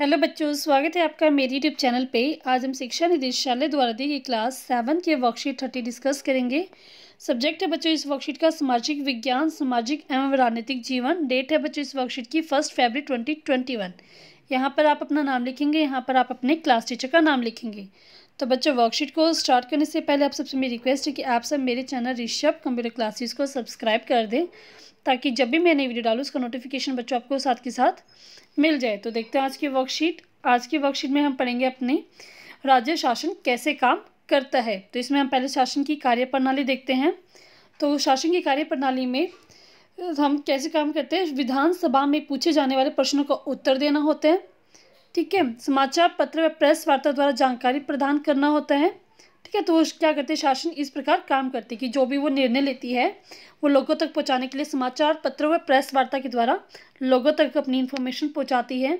hello बच्चों स्वागत है आपका मेरी यूट्यूब चैनल पे आज हम शिक्षा निदेशालय द्वारा दी गई क्लास सेवन के वर्कशीट थर्टी डिस्कस करेंगे सब्जेक्ट है बच्चों इस वर्कशीट का सामाजिक विज्ञान सामाजिक एवं राजनीतिक जीवन डेट है बच्चों इस वर्कशीट की फर्स्ट फरवरी ट्वेंटी ट्वेंटी वन यहाँ पर आप अपना नाम लिखेंगे यहाँ पर आप अपने क्लास टीचर का नाम लिखेंगे तो बच्चों वर्कशीट को स्टार्ट करने से पहले आप सबसे मेरी रिक्वेस्ट है कि आप सब मेरे चैनल ऋषभ कंप्यूटर क्लासेस को सब्सक्राइब कर दें ताकि जब भी मैं नई वीडियो डालूँ उसका नोटिफिकेशन बच्चों आपको साथ के साथ मिल जाए तो देखते हैं आज की वर्कशीट आज की वर्कशीट में हम पढ़ेंगे अपने राज्य शासन कैसे काम करता है तो इसमें हम पहले शासन की कार्य देखते हैं तो शासन की कार्यप्रणाली में हम कैसे काम करते हैं विधानसभा में पूछे जाने वाले प्रश्नों का उत्तर देना होता है ठीक है समाचार पत्र व प्रेस वार्ता द्वारा जानकारी प्रदान करना होता है ठीक है तो वो क्या करते हैं शासन इस प्रकार काम करते कि जो भी वो निर्णय लेती है वो लोगों तक पहुंचाने के लिए समाचार पत्र व प्रेस वार्ता के द्वारा लोगों तक अपनी इन्फॉर्मेशन पहुँचाती है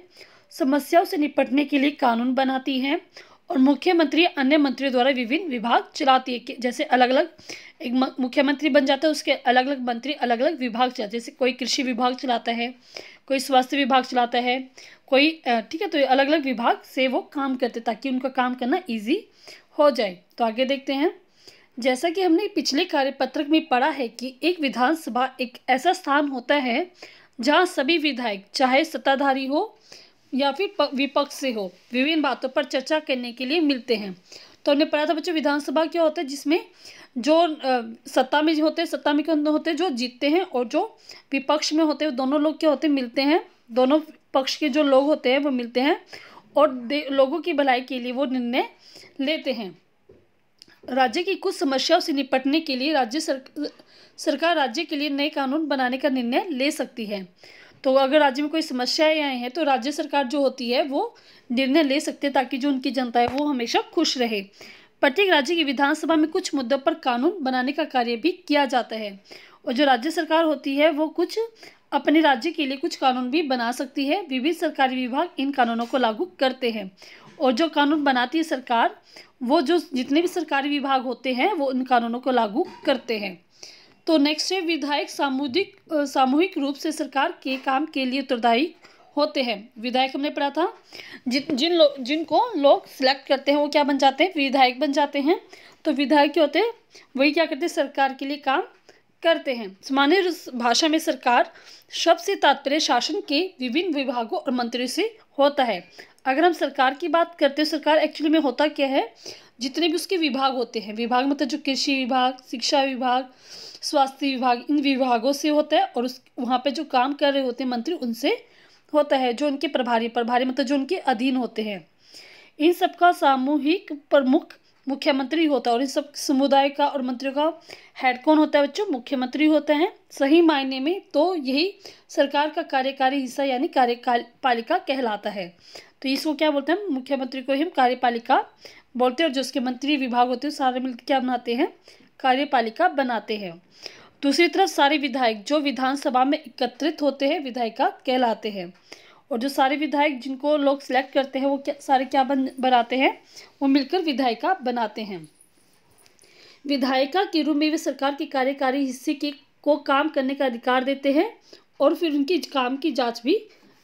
समस्याओं से निपटने के लिए कानून बनाती है और मुख्यमंत्री अन्य मंत्रियों द्वारा विभिन्न विभाग चलाती है जैसे अलग अलग एक मुख्यमंत्री बन जाता है उसके अलग अलग मंत्री अलग अलग विभाग चलाते जैसे कोई कृषि विभाग चलाता है कोई स्वास्थ्य विभाग चलाता है कोई ठीक है तो अलग अलग विभाग से वो काम करते ताकि उनका काम करना ईजी हो जाए तो आगे देखते हैं जैसा कि हमने पिछले कार्यपत्रक में पढ़ा है कि एक विधानसभा एक ऐसा स्थान होता है जहाँ सभी विधायक चाहे सत्ताधारी हो या फिर विपक्ष से हो विभिन्न बातों पर चर्चा करने के लिए मिलते हैं तो हमने पढ़ा था बच्चों विधानसभा क्या होता है जिसमें जो सत्ता में होते हैं सत्ता में क्यों होते हैं जो जीतते हैं और जो विपक्ष में होते हैं दोनों लोग क्या होते हैं मिलते हैं दोनों पक्ष के जो लोग होते हैं वो मिलते हैं और लोगों की भलाई के लिए वो निर्णय लेते हैं राज्य की कुछ समस्याओं से निपटने के लिए राज्य सरकार राज्य के लिए नए कानून बनाने का निर्णय ले सकती है तो अगर राज्य में कोई समस्याएं आए हैं तो राज्य सरकार जो होती है वो निर्णय ले सकते हैं ताकि जो उनकी जनता है वो हमेशा खुश रहे प्रत्येक राज्य की विधानसभा में कुछ मुद्दों पर कानून बनाने का कार्य भी किया जाता है और जो राज्य सरकार होती है वो कुछ अपने राज्य के लिए कुछ कानून भी बना सकती है विविध सरकारी विभाग इन कानूनों को लागू करते हैं और जो कानून बनाती है सरकार वो जो जितने भी सरकारी विभाग होते हैं वो इन कानूनों को लागू करते हैं तो नेक्स्ट है विधायक सामूहिक सामूहिक रूप से सरकार के काम के लिए उत्तरदायी होते हैं विधायक हमने पढ़ा था जि, जिन लोग जिनको लोग सिलेक्ट करते हैं वो क्या बन जाते हैं विधायक बन जाते हैं तो विधायक क्या होते हैं वही क्या करते हैं सरकार के लिए काम करते हैं सामान्य भाषा में सरकार शब्द से तात्पर्य शासन के विभिन्न विभागों और मंत्रियों से होता है अगर हम सरकार की बात करते हैं सरकार एक्चुअली में होता क्या है जितने भी उसके विभाग होते हैं विभाग मतलब जो कृषि विभाग शिक्षा विभाग स्वास्थ्य विभाग इन विभागों से होता है और उस वहाँ पर जो काम कर रहे होते हैं मंत्री उनसे होता है जो उनके प्रभारी प्रभारी मतलब जो उनके अधीन होते हैं इन सबका सामूहिक प्रमुख मुख्यमंत्री होता है और इन सब समुदाय का और मंत्रियों का हेड कौन होता है बच्चों मुख्यमंत्री होता है सही मायने में तो यही सरकार का कार्यकारी हिस्सा यानी कार्यकाल पालिका कहलाता है तो इसको क्या बोलते हैं मुख्यमंत्री को ही कार्यपालिका बोलते हैं और जो उसके मंत्री विभाग होते हैं सारे मिलकर क्या बनाते हैं कार्यपालिका बनाते हैं दूसरी तरफ सारे विधायक जो विधानसभा में एकत्रित होते हैं विधायिका कहलाते हैं और जो सारे विधायक जिनको लोग सिलेक्ट करते हैं वो क्या सारे क्या बन बनाते हैं वो मिलकर विधायिका बनाते हैं विधायिका के रूप में वे सरकार के कार्यकारी हिस्से की को काम करने का अधिकार देते हैं और फिर उनकी काम की जांच भी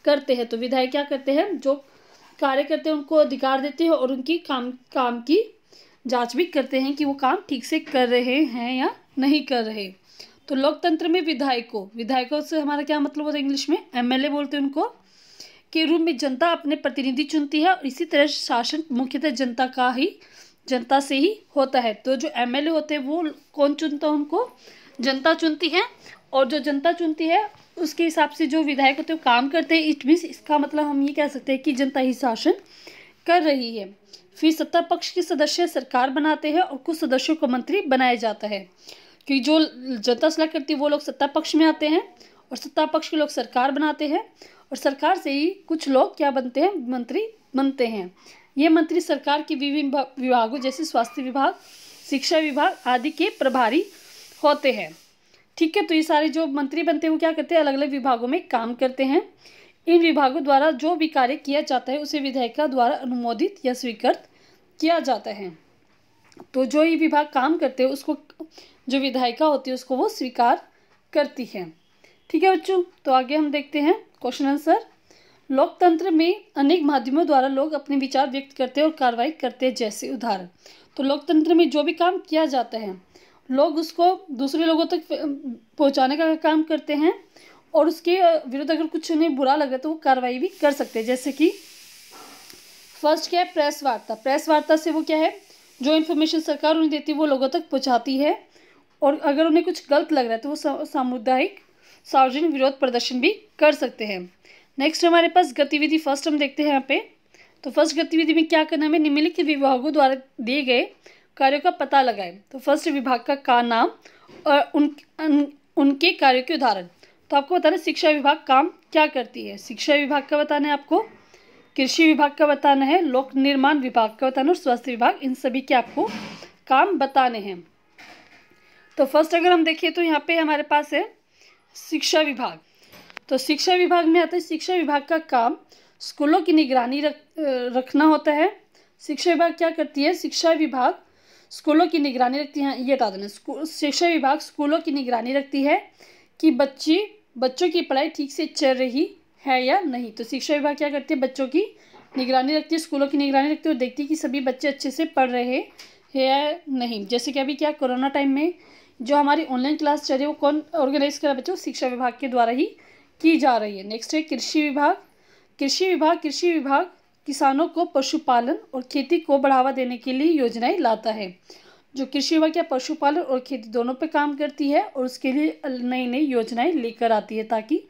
करते हैं तो विधायक क्या करते हैं जो कार्य करते हैं उनको अधिकार देते हैं और उनकी काम काम की जांच भी करते हैं कि वो काम ठीक से कर रहे हैं या नहीं कर रहे तो लोकतंत्र में विधायकों विधायकों से हमारा क्या मतलब होता है इंग्लिश में एमएलए बोलते हैं उनको के रूप में जनता अपने प्रतिनिधि चुनती है और इसी तरह शासन मुख्यतः जनता का ही जनता से ही होता है तो जो एमएलए होते हैं वो कौन चुनता है उनको जनता चुनती है और जो जनता चुनती है उसके हिसाब से जो विधायक होते हैं काम करते हैं इट मीन्स इसका मतलब हम ये कह सकते हैं कि जनता ही शासन कर रही है फिर सत्ता पक्ष के सदस्य सरकार बनाते हैं और कुछ सदस्यों को मंत्री बनाया जाता है क्योंकि जो जनता सलाह करती है वो लोग सत्ता पक्ष में आते हैं और सत्ता पक्ष के लोग सरकार बनाते हैं और सरकार से ही कुछ लोग क्या बनते हैं मंत्री बनते हैं ये मंत्री सरकार के विभिन्न विभागों जैसे स्वास्थ्य विभाग शिक्षा विभाग आदि के प्रभारी होते हैं ठीक है तो ये सारे जो मंत्री बनते हैं वो क्या करते हैं अलग अलग विभागों में काम करते हैं इन विभागों द्वारा जो भी कार्य किया जाता है उसे विधायिका द्वारा अनुमोदित या स्वीकृत किया जाता है तो जो ये विभाग काम करते हैं उसको जो विधायिका होती है उसको वो स्वीकार करती है ठीक है बच्चों तो आगे हम देखते हैं क्वेश्चन आंसर लोकतंत्र में अनेक माध्यमों द्वारा लोग अपने विचार व्यक्त करते हैं और कार्रवाई करते हैं जैसे उदाहरण तो लोकतंत्र में जो भी काम किया जाता है लोग उसको दूसरे लोगों तक पहुंचाने का काम करते हैं और उसके विरुद्ध अगर कुछ उन्हें बुरा लगे तो वो कार्रवाई भी कर सकते हैं जैसे कि फर्स्ट क्या है प्रेस वार्ता प्रेस वार्ता से वो क्या है जो इन्फॉर्मेशन सरकार उन्हें देती है वो लोगों तक पहुँचाती है और अगर उन्हें कुछ गलत लग रहा है तो वो सामुदायिक सार्वजनिक विरोध प्रदर्शन भी कर सकते हैं नेक्स्ट हमारे पास गतिविधि फर्स्ट हम देखते हैं यहाँ पे तो फर्स्ट गतिविधि में क्या करना है निम्नलिखित विभागों द्वारा दिए गए कार्यों का पता लगाएं तो फर्स्ट विभाग का, का नाम और उन, उन उनके कार्यों के उदाहरण तो आपको बताना शिक्षा विभाग काम क्या करती है शिक्षा विभाग का बताना है आपको कृषि विभाग का बताना है लोक निर्माण विभाग का बताना और स्वास्थ्य विभाग इन सभी के आपको काम बताने हैं तो फर्स्ट अगर हम देखें तो यहाँ पे हमारे पास है शिक्षा विभाग तो शिक्षा विभाग में आता है शिक्षा विभाग का काम स्कूलों की निगरानी रख रखना होता है शिक्षा विभाग क्या करती है शिक्षा विभाग स्कूलों की निगरानी रखती है ये बता देना शिक्षा विभाग स्कूलों की निगरानी रखती है कि बच्ची बच्चों की पढ़ाई ठीक से चल रही है या नहीं तो शिक्षा विभाग क्या करती है बच्चों की निगरानी रखती है स्कूलों की निगरानी रखती है और देखती है कि सभी बच्चे अच्छे से पढ़ रहे है या नहीं जैसे कि अभी क्या कोरोना टाइम में जो हमारी ऑनलाइन क्लास चल रही है वो कौन ऑर्गेनाइज करा बच्चों शिक्षा विभाग के द्वारा ही की जा रही है नेक्स्ट है कृषि विभाग कृषि विभाग कृषि विभाग किसानों को पशुपालन और खेती को बढ़ावा देने के लिए योजनाएं लाता है जो कृषि विभाग या पशुपालन और खेती दोनों पर काम करती है और उसके लिए नई नई योजनाएं लेकर आती है ताकि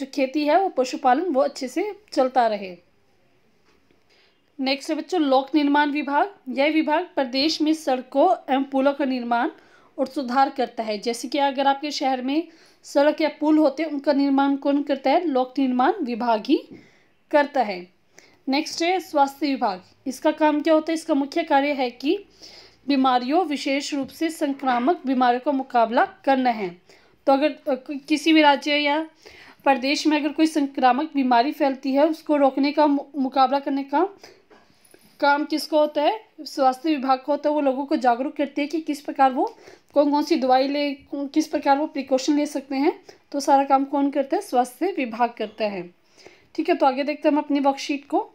जो खेती है वो पशुपालन वो अच्छे से चलता रहे नेक्स्ट है बच्चों लोक निर्माण विभाग यह विभाग प्रदेश में सड़कों एवं पुलों का निर्माण और सुधार करता है जैसे कि अगर आपके शहर में सड़क या पुल होते हैं उनका निर्माण कौन करता है लोक निर्माण विभाग ही करता है नेक्स्ट है स्वास्थ्य विभाग इसका काम क्या होता है इसका मुख्य कार्य है कि बीमारियों विशेष रूप से संक्रामक बीमारियों का मुकाबला करना है तो अगर किसी भी राज्य या प्रदेश में अगर कोई संक्रामक बीमारी फैलती है उसको रोकने का मुकाबला करने का काम किसको होता है स्वास्थ्य विभाग का होता है वो लोगों को जागरूक करती है कि किस प्रकार वो कौन कौन सी दवाई ले किस प्रकार वो प्रिकॉशन ले सकते हैं तो सारा काम कौन करता है स्वास्थ्य विभाग करता है ठीक है तो आगे देखते हैं हम अपनी वर्कशीट को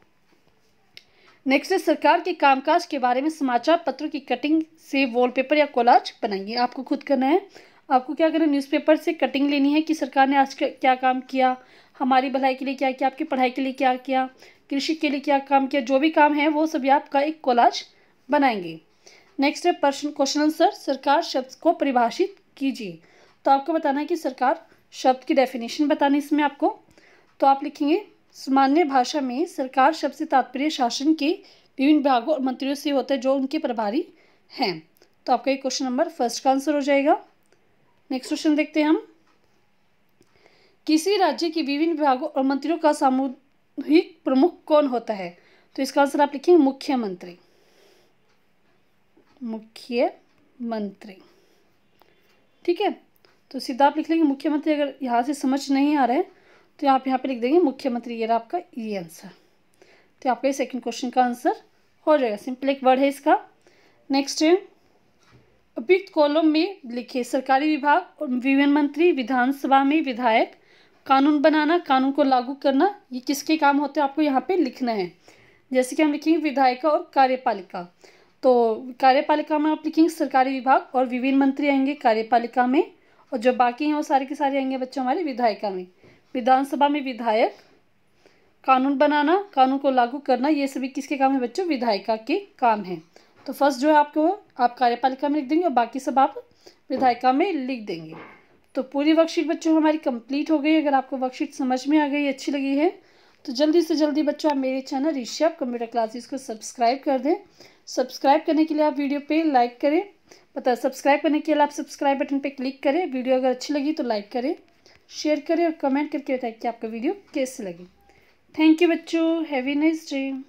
नेक्स्ट सरकार के कामकाज के बारे में समाचार पत्रों की कटिंग से वॉलपेपर या कोलाज बनाइए आपको खुद करना है आपको क्या करना है न्यूज़पेपर से कटिंग लेनी है कि सरकार ने आज क्या काम किया हमारी भलाई के लिए क्या किया आपकी पढ़ाई के लिए क्या किया कृषि के लिए क्या काम किया जो भी काम है वो सभी आपका एक कोलाज बनाएंगे नेक्स्ट है प्रश्न क्वेश्चन आंसर सरकार शब्द को परिभाषित कीजिए तो आपको बताना है कि सरकार शब्द की डेफिनेशन बतानी इसमें आपको तो आप लिखेंगे सामान्य भाषा में सरकार शब्द से तात्पर्य शासन के विभिन्न विभागों और मंत्रियों से होता है जो उनके प्रभारी हैं तो आपका ये क्वेश्चन नंबर फर्स्ट का आंसर हो जाएगा नेक्स्ट क्वेश्चन देखते हैं हम किसी राज्य के विभिन्न विभागों और मंत्रियों का सामूहिक प्रमुख कौन होता है तो इसका आंसर आप लिखेंगे मुख्यमंत्री मुख्यमंत्री ठीक है तो सीधा आप लिख लेंगे मुख्यमंत्री अगर यहाँ से समझ नहीं आ रहे हैं तो आप यहाँ पे लिख देंगे मुख्यमंत्री ये रहा आपका ये आंसर तो आपका ये सेकेंड क्वेश्चन का आंसर हो जाएगा सिंपल एक वर्ड है इसका नेक्स्ट है उपयुक्त कॉलम में लिखे सरकारी विभाग और विभिन्न मंत्री विधानसभा में विधायक कानून बनाना कानून को लागू करना ये किसके काम होते हैं आपको यहाँ पे लिखना है जैसे कि हम लिखेंगे विधायिका और कार्यपालिका तो कार्यपालिका में आप लिखेंगे सरकारी विभाग और विभिन्न मंत्री आएंगे कार्यपालिका में और जो बाकी हैं वो सारे के सारे आएंगे बच्चों हमारे विधायिका में विधानसभा में विधायक कानून बनाना कानून को लागू करना ये सभी किसके काम है बच्चों विधायिका के काम है तो फर्स्ट जो है आपको आप कार्यपालिका में लिख देंगे और बाकी सब आप विधायिका में लिख देंगे तो पूरी वर्कशीट बच्चों हमारी कंप्लीट हो गई अगर आपको वर्कशीट समझ में आ गई अच्छी लगी है तो जल्दी से जल्दी बच्चों आप मेरे चैनल ऋषभ कंप्यूटर क्लासेस को सब्सक्राइब कर दें सब्सक्राइब करने के लिए आप वीडियो पे लाइक करें पता सब्सक्राइब करने के लिए आप सब्सक्राइब बटन पे क्लिक करें वीडियो अगर अच्छी लगी तो लाइक करें शेयर करें और कमेंट करके बताएं कि आपका वीडियो कैसे लगे थैंक यू बच्चों हैवी नाइस ड्रीम